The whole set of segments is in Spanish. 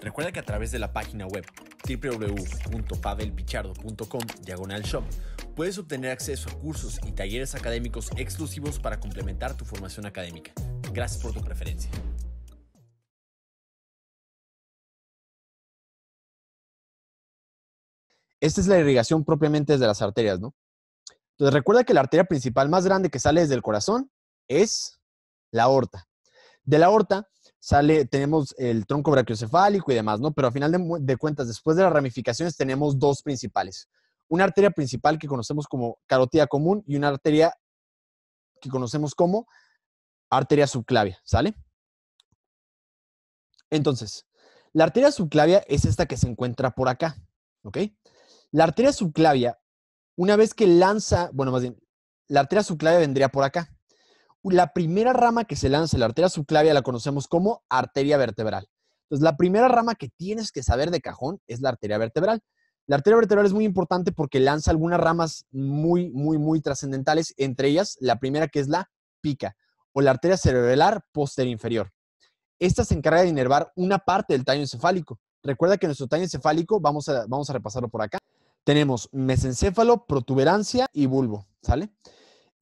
Recuerda que a través de la página web www.pavelpichardo.com diagonal shop puedes obtener acceso a cursos y talleres académicos exclusivos para complementar tu formación académica. Gracias por tu preferencia. Esta es la irrigación propiamente desde las arterias, ¿no? Entonces recuerda que la arteria principal más grande que sale desde el corazón es la aorta. De la aorta sale, tenemos el tronco brachiocefálico y demás, ¿no? Pero a final de, cuentas, después de las ramificaciones, tenemos dos principales. Una arteria principal que conocemos como carotida común y una arteria que conocemos como arteria subclavia, ¿sale? Entonces, la arteria subclavia es esta que se encuentra por acá, ¿ok? La arteria subclavia, una vez que lanza, bueno, más bien, la arteria subclavia vendría por acá, la primera rama que se lanza, la arteria subclavia, la conocemos como arteria vertebral. Entonces, la primera rama que tienes que saber de cajón es la arteria vertebral. La arteria vertebral es muy importante porque lanza algunas ramas muy, muy, muy trascendentales, entre ellas la primera que es la pica o la arteria cerebral posterior inferior. Esta se encarga de inervar una parte del tallo encefálico. Recuerda que nuestro tallo encefálico, vamos a, vamos a repasarlo por acá. Tenemos mesencéfalo, protuberancia y bulbo, ¿sale?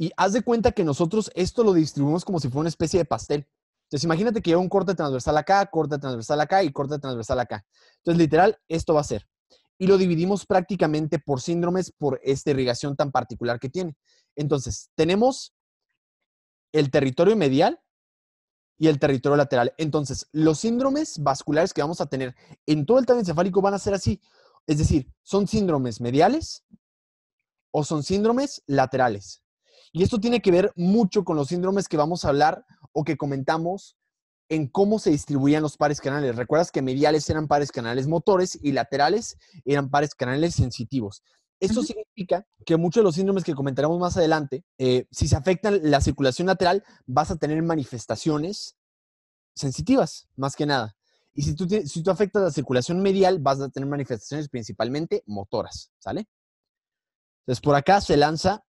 Y haz de cuenta que nosotros esto lo distribuimos como si fuera una especie de pastel. Entonces, imagínate que lleva un corte transversal acá, corte transversal acá y corte transversal acá. Entonces, literal, esto va a ser. Y lo dividimos prácticamente por síndromes, por esta irrigación tan particular que tiene. Entonces, tenemos el territorio medial y el territorio lateral. Entonces, los síndromes vasculares que vamos a tener en todo el tálamo encefálico van a ser así. Es decir, son síndromes mediales o son síndromes laterales. Y esto tiene que ver mucho con los síndromes que vamos a hablar o que comentamos en cómo se distribuían los pares canales. Recuerdas que mediales eran pares canales motores y laterales eran pares canales sensitivos. Esto significa que muchos de los síndromes que comentaremos más adelante, eh, si se afecta la circulación lateral, vas a tener manifestaciones sensitivas, más que nada. Y si tú, si tú afectas la circulación medial, vas a tener manifestaciones principalmente motoras, ¿sale? Entonces, por acá se lanza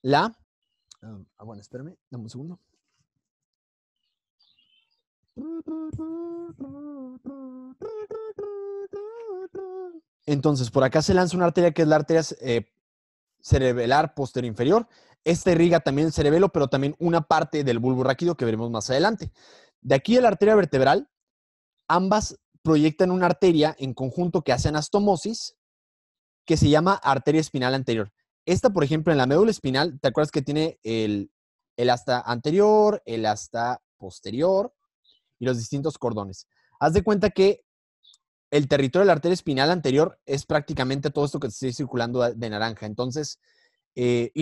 la ah, bueno, espérame, dame un segundo. Entonces, por acá se lanza una arteria que es la arteria eh, cerebelar posterior inferior. Esta irriga también el cerebelo, pero también una parte del bulbo raquídeo que veremos más adelante. De aquí a la arteria vertebral, ambas proyectan una arteria en conjunto que hace anastomosis, que se llama arteria espinal anterior. Esta, por ejemplo, en la médula espinal, ¿te acuerdas que tiene el, hasta anterior, el asta posterior y los distintos cordones? Haz de cuenta que el territorio de la arteria espinal anterior es prácticamente todo esto que está circulando de naranja. Entonces, eh,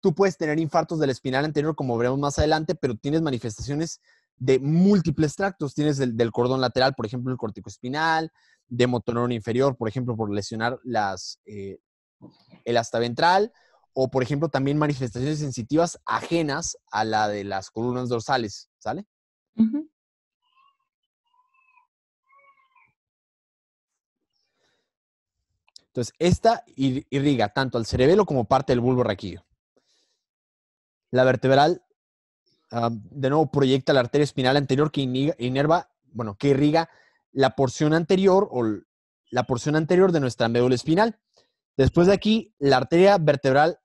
tú puedes tener infartos del espinal anterior, como veremos más adelante, pero tienes manifestaciones de múltiples tractos. Tienes del, cordón lateral, por ejemplo, el espinal, de motoneurón inferior, por ejemplo, por lesionar las, eh, el hasta ventral, o por ejemplo también manifestaciones sensitivas ajenas a la de las columnas dorsales, ¿sale? Entonces, esta irriga tanto al cerebelo como parte del bulbo raquídeo. La vertebral, de nuevo, proyecta la arteria espinal anterior que inerva, bueno, que irriga la porción anterior o la porción anterior de nuestra médula espinal. Después de aquí, la arteria vertebral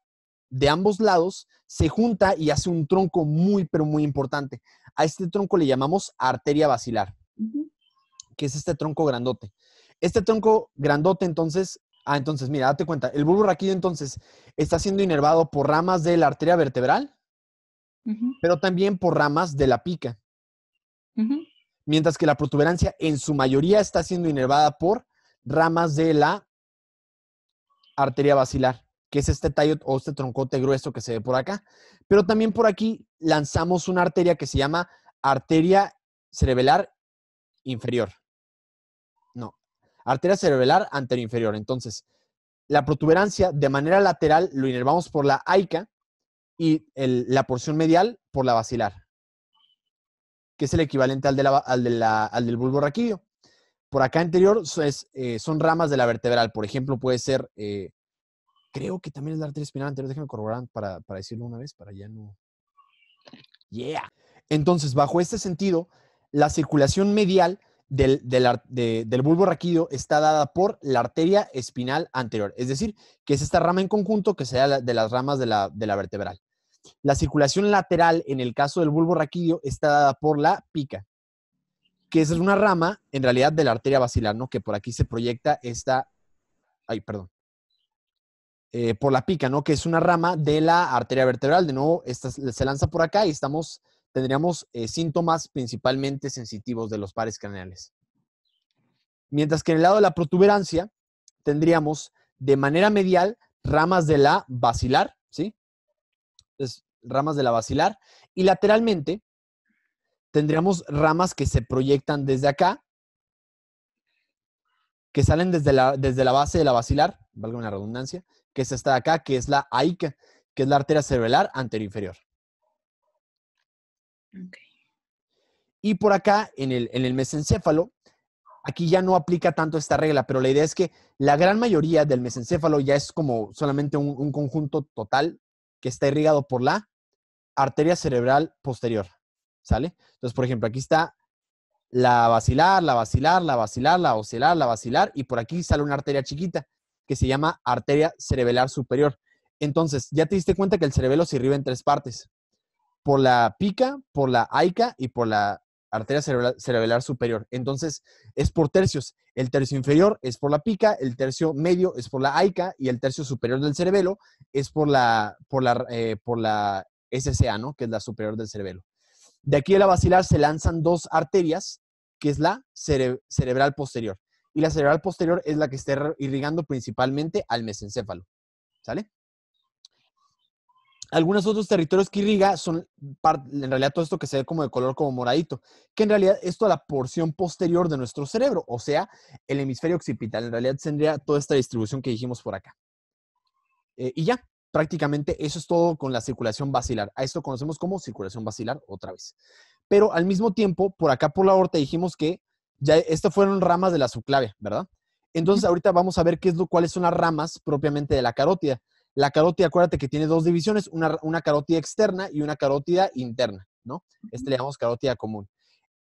de ambos lados se junta y hace un tronco muy, pero muy importante. A este tronco le llamamos arteria basilar, que es este tronco grandote. Este tronco grandote, entonces, ah, entonces, mira, date cuenta, el bulbo raquídeo, entonces, está siendo inervado por ramas de la arteria vertebral, pero también por ramas de la pica. Mientras que la protuberancia, en su mayoría, está siendo inervada por ramas de la arteria basilar, que es este tallo o este troncote grueso que se ve por acá. Pero también por aquí lanzamos una arteria que se llama arteria cerebelar inferior. No, arteria cerebelar inferior. Entonces, la protuberancia de manera lateral lo inervamos por la aica y la porción medial por la basilar, que es el equivalente al, al del bulbo raquídeo por acá anterior eh, son ramas de la vertebral. Por ejemplo, puede ser, eh, creo que también es la arteria espinal anterior. Déjame corroborar para, decirlo una vez, para ya no. Yeah. Entonces, bajo este sentido, la circulación medial del, bulbo raquídeo está dada por la arteria espinal anterior, es decir, que es esta rama en conjunto que sea de las ramas de la, de la vertebral. La circulación lateral en el caso del bulbo raquídeo está dada por la pica, que esa es una rama, en realidad, de la arteria basilar, ¿no? Que por aquí se proyecta esta, ay, perdón, eh, por la pica, ¿no? Que es una rama de la arteria vertebral. De nuevo, esta se lanza por acá y estamos, tendríamos eh, síntomas principalmente sensitivos de los pares craneales. Mientras que en el lado de la protuberancia tendríamos de manera medial ramas de la basilar, ¿sí? ramas de la basilar y lateralmente tendríamos ramas que se proyectan desde acá, que salen desde la, desde la base de la basilar, valga una redundancia, que es esta de acá, que es la AICA, que es la arteria cerebral anterior inferior. Y por acá, en el, en el mesencéfalo, aquí ya no aplica tanto esta regla, pero la idea es que la gran mayoría del mesencéfalo ya es como solamente un conjunto total que está irrigado por la arteria cerebral posterior. ¿Sale? Entonces, por ejemplo, aquí está la vacilar, la vacilar, la vacilar, la oscilar, la vacilar, y por aquí sale una arteria chiquita que se llama arteria cerebelar superior. Entonces, ya te diste cuenta que el cerebelo se irriga en tres partes, por la pica, por la aica y por la arteria cerebelar superior. Entonces, es por tercios. El tercio inferior es por la pica, el tercio medio es por la aica y el tercio superior del cerebelo es por la, por eh, por la SCA, ¿no? Que es la superior del cerebelo. De aquí de la basilar se lanzan dos arterias, que es la cerebral posterior. Y la cerebral posterior es la que está irrigando principalmente al mesencéfalo. ¿Sale? Algunos otros territorios que irriga son en realidad todo esto que se ve como de color como moradito, que en realidad es toda la porción posterior de nuestro cerebro, o sea, el hemisferio occipital. En realidad tendría toda esta distribución que dijimos por acá. Eh, y ya, prácticamente eso es todo con la circulación vacilar. A esto conocemos como circulación vacilar otra vez. Pero al mismo tiempo, por acá por la aorta dijimos que ya estas fueron ramas de la subclave, ¿verdad? Entonces ahorita vamos a ver qué es cuáles son las ramas propiamente de la carótida. La carótida, acuérdate que tiene dos divisiones, una, una carótida externa y una carótida interna, ¿no? Este le llamamos carótida común.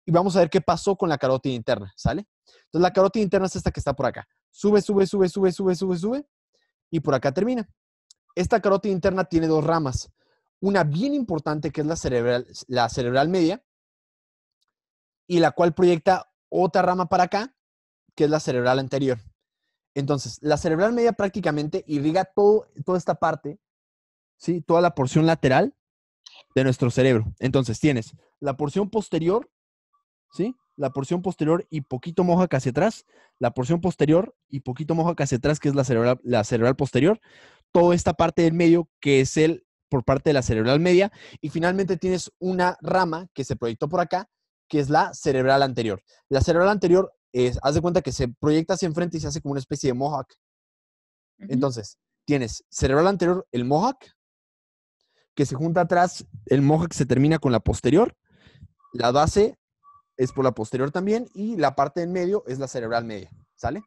Y vamos a ver qué pasó con la carótida interna, ¿sale? Entonces la carótida interna es esta que está por acá. Sube, sube, sube, sube, sube, sube, sube. Y por acá termina. Esta carótida interna tiene dos ramas. Una bien importante que es la cerebral, la cerebral media y la cual proyecta otra rama para acá, que es la cerebral anterior. Entonces, la cerebral media prácticamente irriga todo, toda esta parte, ¿sí? toda la porción lateral de nuestro cerebro. Entonces, tienes la porción posterior, ¿sí? la porción posterior y poquito moja hacia atrás, la porción posterior y poquito moja hacia atrás, que es la la cerebral posterior, toda esta parte del medio que es el por parte de la cerebral media y finalmente tienes una rama que se proyectó por acá que es la cerebral anterior. La cerebral anterior haz de cuenta que se proyecta hacia enfrente y se hace como una especie de mohawk. Entonces, tienes cerebral anterior, el mohawk, que se junta atrás, el mohawk se termina con la posterior, la base es por la posterior también y la parte del medio es la cerebral media, ¿sale?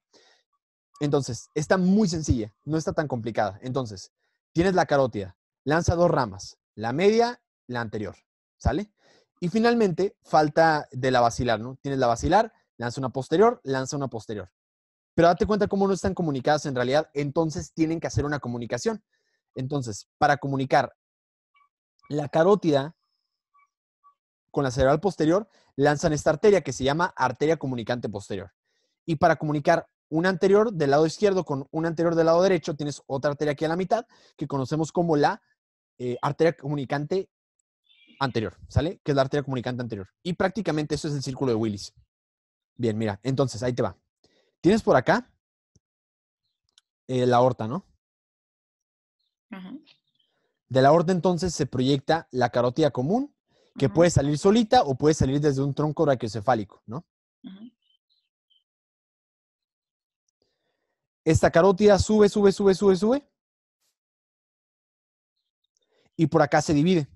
Entonces, está muy sencilla, no está tan complicada. Entonces, tienes la carótida, lanza dos ramas, la media, la anterior, ¿sale? Y finalmente, falta de la vacilar, ¿no? Tienes la vacilar, lanza una posterior, lanza una posterior. Pero date cuenta cómo no están comunicadas en realidad, entonces tienen que hacer una comunicación. Entonces, para comunicar la carótida con la cerebral posterior, lanzan esta arteria que se llama arteria comunicante posterior. Y para comunicar una anterior del lado izquierdo con una anterior del lado derecho, tienes otra arteria aquí a la mitad que conocemos como la eh, arteria comunicante anterior, ¿sale? Que es la arteria comunicante anterior. Y prácticamente eso es el círculo de Willis. Bien, mira, entonces ahí te va. Tienes por acá eh, la aorta, ¿no? De la aorta entonces se proyecta la carótida común, que puede salir solita o puede salir desde un tronco brachiocefálico, ¿no? Ajá. esta carótida sube, sube, sube, sube, sube. Y por acá se divide.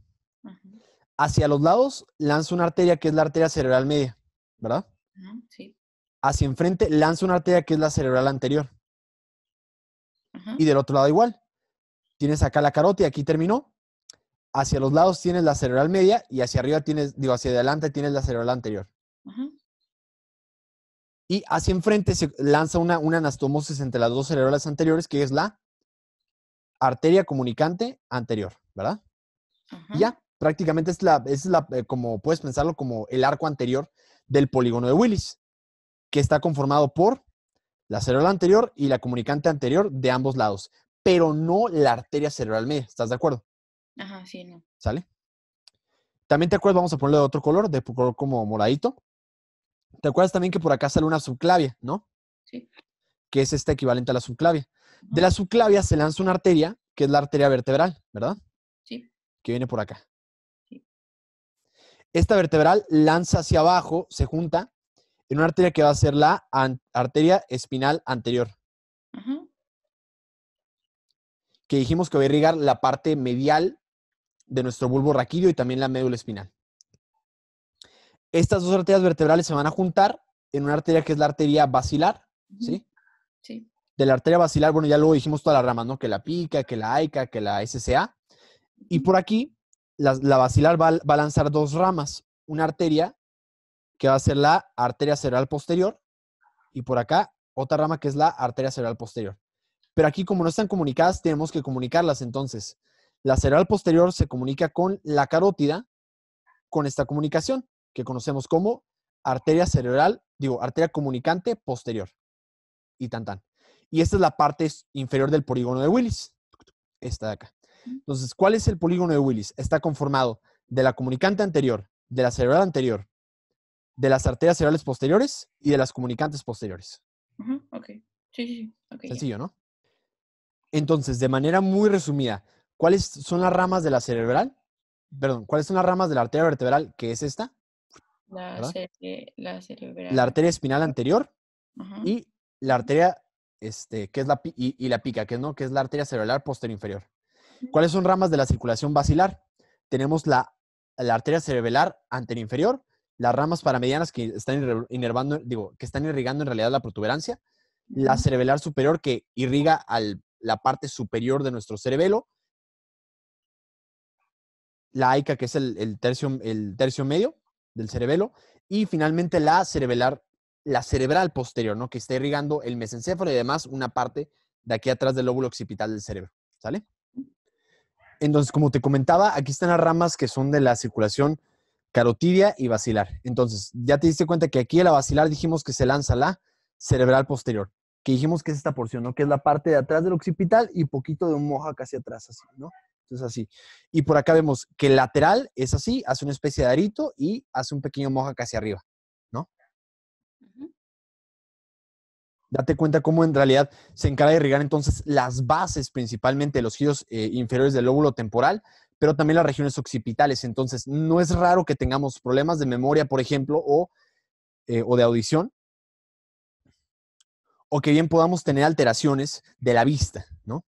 Hacia los lados lanza una arteria que es la arteria cerebral media, ¿verdad? sí. Hacia enfrente lanza una arteria que es la cerebral anterior. Y del otro lado igual. Tienes acá la carótida, aquí terminó. Hacia los lados tienes la cerebral media y hacia arriba tienes, digo, hacia adelante tienes la cerebral anterior y hacia enfrente se lanza una, anastomosis entre las dos cerebrales anteriores, que es la arteria comunicante anterior, ¿verdad? ya, prácticamente es la, es la, eh, como puedes pensarlo, como el arco anterior del polígono de Willis, que está conformado por la cerebral anterior y la comunicante anterior de ambos lados, pero no la arteria cerebral media, ¿estás de acuerdo? Ajá, sí, no. ¿Sale? También te acuerdas, vamos a ponerle de otro color, de color como moradito, ¿Te acuerdas también que por acá sale una subclavia, no? Sí. Que es esta equivalente a la subclavia. De la subclavia se lanza una arteria, que es la arteria vertebral, ¿verdad? Sí. Que viene por acá. Sí. Esta vertebral lanza hacia abajo, se junta en una arteria que va a ser la arteria espinal anterior. Ajá. Que dijimos que va a irrigar la parte medial de nuestro bulbo raquídeo y también la médula espinal estas dos arterias vertebrales se van a juntar en una arteria que es la arteria basilar, ¿sí? Sí. De la arteria basilar, bueno, ya luego dijimos todas las ramas, ¿no? Que la pica, que la AICA, que la SCA. Y por aquí, la, la basilar va, va, a lanzar dos ramas. Una arteria, que va a ser la arteria cerebral posterior, y por acá, otra rama que es la arteria cerebral posterior. Pero aquí, como no están comunicadas, tenemos que comunicarlas entonces. La cerebral posterior se comunica con la carótida con esta comunicación que conocemos como arteria cerebral, digo, arteria comunicante posterior. Y tan tan. Y esta es la parte inferior del polígono de Willis. Esta de acá. Entonces, ¿cuál es el polígono de Willis? Está conformado de la comunicante anterior, de la cerebral anterior, de las arterias cerebrales posteriores y de las comunicantes posteriores. Ok. Sí, sí, Sencillo, ¿no? Entonces, de manera muy resumida, ¿cuáles son las ramas de la cerebral? Perdón, ¿cuáles son las ramas de la arteria vertebral que es esta? La, arteria espinal anterior y la arteria, este, que es la, y, y, la pica, que, ¿no? que es la arteria cerebral posterior inferior. ¿Cuáles son mm. ramas de la circulación basilar? Tenemos la, arteria cerebelar anterior inferior, las ramas paramedianas que están inervando, digo, que están irrigando en realidad la protuberancia, la cerebelar superior que irriga al, la parte superior de nuestro cerebelo, la AICA que es el, tercio, el tercio medio, del cerebelo. Y finalmente la cerebelar, la cerebral posterior, ¿no? Que está irrigando el mesencéfalo y además una parte de aquí atrás del lóbulo occipital del cerebro. ¿Sale? Entonces, como te comentaba, aquí están las ramas que son de la circulación carotidia y vacilar. Entonces, ya te diste cuenta que aquí en la vacilar dijimos que se lanza la cerebral posterior, que dijimos que es esta porción, ¿no? Que es la parte de atrás del occipital y poquito de un moja hacia atrás, así, ¿no? Entonces, así. Y por acá vemos que el lateral es así, hace una especie de arito y hace un pequeño moja hacia arriba, ¿no? Date cuenta cómo en realidad se encarga de irrigar entonces las bases principalmente los giros eh, inferiores del lóbulo temporal, pero también las regiones occipitales. Entonces, no es raro que tengamos problemas de memoria, por ejemplo, o eh, de audición, o que bien podamos tener alteraciones de la vista, ¿no?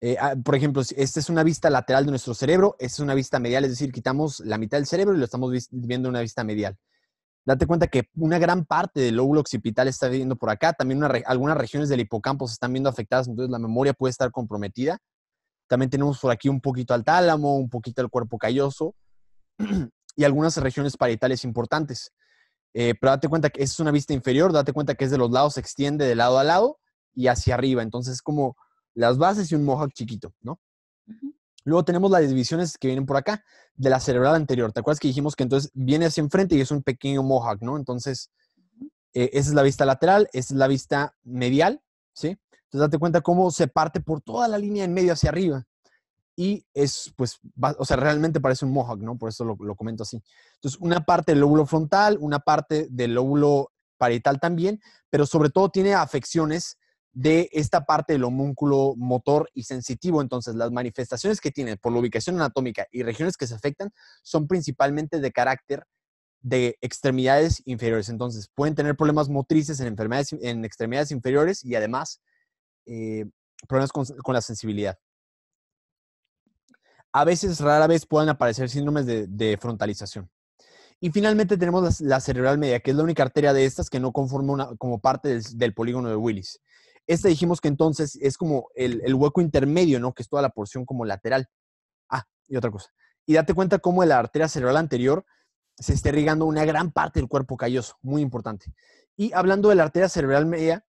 Eh, ah, por ejemplo, esta es una vista lateral de nuestro cerebro, esta es una vista medial, es decir, quitamos la mitad del cerebro y lo estamos viendo en una vista medial. Date cuenta que una gran parte del lóbulo occipital está viendo por acá, también algunas regiones del hipocampo se están viendo afectadas, entonces la memoria puede estar comprometida. También tenemos por aquí un poquito al tálamo, un poquito al cuerpo calloso y algunas regiones parietales importantes. Eh, pero date cuenta que esta es una vista inferior, date cuenta que es de los lados, se extiende de lado a lado y hacia arriba. Entonces, es como las bases y un mohawk chiquito, ¿no? Luego tenemos las divisiones que vienen por acá, de la cerebral anterior. ¿Te acuerdas que dijimos que entonces viene hacia enfrente y es un pequeño mohawk, ¿no? Entonces, eh, esa es la vista lateral, esa es la vista medial, ¿sí? Entonces, date cuenta cómo se parte por toda la línea en medio hacia arriba. Y es, pues, o sea, realmente parece un mohawk, ¿no? Por eso lo, lo comento así. Entonces, una parte del lóbulo frontal, una parte del lóbulo parietal también, pero sobre todo tiene afecciones de esta parte del homúnculo motor y sensitivo. Entonces, las manifestaciones que tienen por la ubicación anatómica y regiones que se afectan son principalmente de carácter de extremidades inferiores. Entonces, pueden tener problemas motrices en, enfermedades, en extremidades inferiores y además eh, problemas con, la sensibilidad. A veces, rara vez, pueden aparecer síndromes de, frontalización. Y finalmente tenemos la, cerebral media, que es la única arteria de estas que no conforma como parte del polígono de Willis. Este dijimos que entonces es como el, hueco intermedio, ¿no? Que es toda la porción como lateral. Ah, y otra cosa. Y date cuenta cómo la arteria cerebral anterior se está irrigando una gran parte del cuerpo calloso, muy importante. Y hablando de la arteria cerebral media,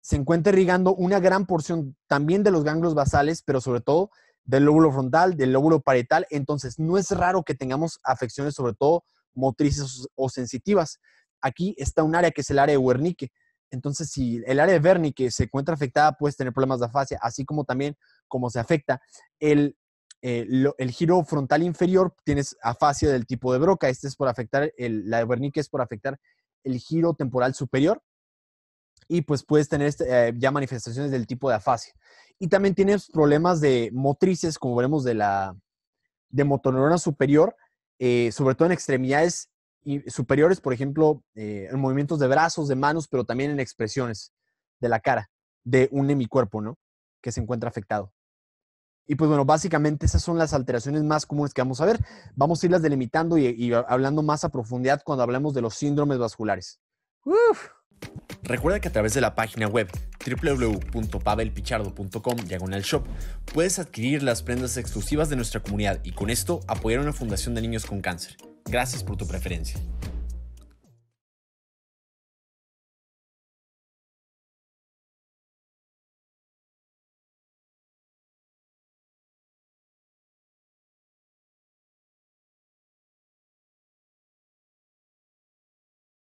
se encuentra irrigando una gran porción también de los ganglios basales, pero sobre todo del lóbulo frontal, del lóbulo parietal. Entonces, no es raro que tengamos afecciones, sobre todo motrices o sensitivas. Aquí está un área que es el área de Wernicke entonces, si el área de que se encuentra afectada, puedes tener problemas de afasia, así como también como se afecta el, eh, el giro frontal inferior, tienes afasia del tipo de broca. Este es por afectar, la de Wernicke es por afectar el giro temporal superior. Y pues puedes tener este, eh, ya manifestaciones del tipo de afasia. Y también tienes problemas de motrices, como veremos de la de motoneurona superior, eh, sobre todo en extremidades superiores, por ejemplo, eh, en movimientos de brazos, de manos, pero también en expresiones de la cara, de un hemicuerpo, ¿no? Que se encuentra afectado. Y pues bueno, básicamente esas son las alteraciones más comunes que vamos a ver. Vamos a irlas delimitando y, hablando más a profundidad cuando hablemos de los síndromes vasculares. Recuerda que a través de la página web www.pavelpichardo.com diagonal shop puedes adquirir las prendas exclusivas de nuestra comunidad y con esto apoyar a una fundación de niños con cáncer. Gracias por tu preferencia.